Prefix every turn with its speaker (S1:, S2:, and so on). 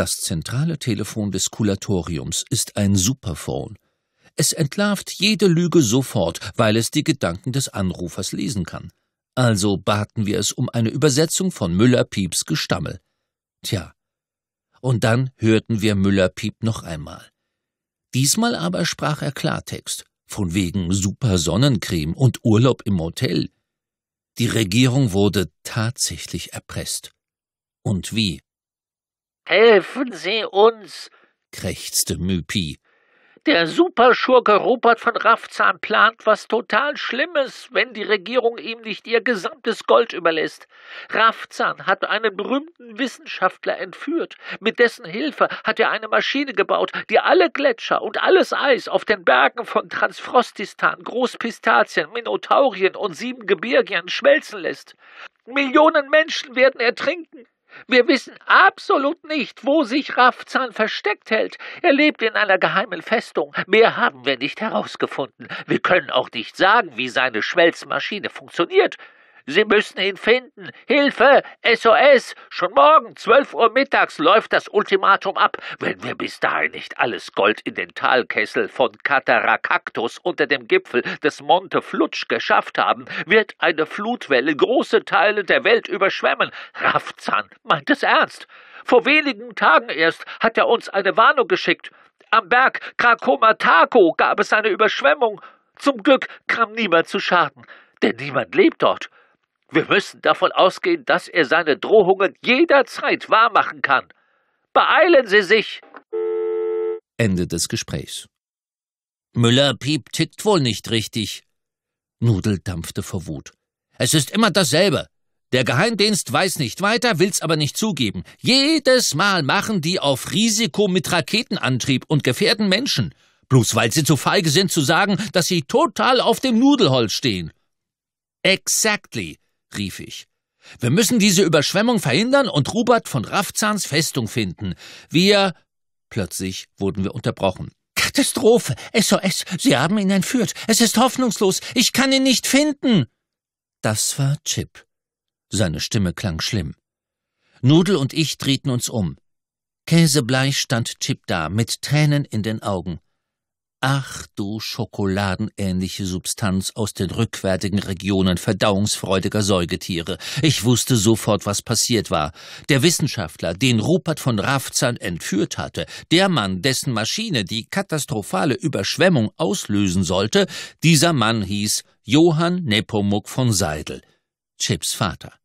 S1: Das zentrale Telefon des Kulatoriums ist ein Superphone. Es entlarvt jede Lüge sofort, weil es die Gedanken des Anrufers lesen kann. Also baten wir es um eine Übersetzung von Müller-Pieps Gestammel. Tja. Und dann hörten wir Müller-Piep noch einmal. Diesmal aber sprach er Klartext, von wegen super Sonnencreme und Urlaub im Hotel. Die Regierung wurde tatsächlich erpresst. Und wie? Helfen Sie uns, krächzte Mypi. Der Superschurke Rupert von Raffzahn plant was total Schlimmes, wenn die Regierung ihm nicht ihr gesamtes Gold überlässt. Raffzahn hat einen berühmten Wissenschaftler entführt. Mit dessen Hilfe hat er eine Maschine gebaut, die alle Gletscher und alles Eis auf den Bergen von Transfrostistan, Großpistazien, Minotaurien und Siebengebirgien schmelzen lässt. Millionen Menschen werden ertrinken. Wir wissen absolut nicht, wo sich Raffzahn versteckt hält. Er lebt in einer geheimen Festung. Mehr haben wir nicht herausgefunden. Wir können auch nicht sagen, wie seine Schmelzmaschine funktioniert. Sie müssen ihn finden. Hilfe! SOS! Schon morgen, 12 Uhr mittags, läuft das Ultimatum ab. Wenn wir bis dahin nicht alles Gold in den Talkessel von Katarakaktus unter dem Gipfel des Monte Flutsch geschafft haben, wird eine Flutwelle große Teile der Welt überschwemmen. Raffzahn meint es ernst. Vor wenigen Tagen erst hat er uns eine Warnung geschickt. Am Berg Krakomatako gab es eine Überschwemmung. Zum Glück kam niemand zu Schaden, denn niemand lebt dort. Wir müssen davon ausgehen, dass er seine Drohungen jederzeit wahrmachen kann. Beeilen Sie sich! Ende des Gesprächs. Müller-Piep tickt wohl nicht richtig. Nudel dampfte vor Wut. Es ist immer dasselbe. Der Geheimdienst weiß nicht weiter, will's aber nicht zugeben. Jedes Mal machen die auf Risiko mit Raketenantrieb und gefährden Menschen. Bloß weil sie zu feige sind zu sagen, dass sie total auf dem Nudelholz stehen. Exactly rief ich. Wir müssen diese Überschwemmung verhindern und Rubert von Raffzahns Festung finden. Wir. Plötzlich wurden wir unterbrochen. Katastrophe! SOS! Sie haben ihn entführt! Es ist hoffnungslos! Ich kann ihn nicht finden! Das war Chip. Seine Stimme klang schlimm. Nudel und ich drehten uns um. Käsebleich stand Chip da, mit Tränen in den Augen. Ach du schokoladenähnliche Substanz aus den rückwärtigen Regionen verdauungsfreudiger Säugetiere. Ich wusste sofort, was passiert war. Der Wissenschaftler, den Rupert von Rafzahn entführt hatte, der Mann, dessen Maschine die katastrophale Überschwemmung auslösen sollte, dieser Mann hieß Johann Nepomuk von Seidel, Chips Vater.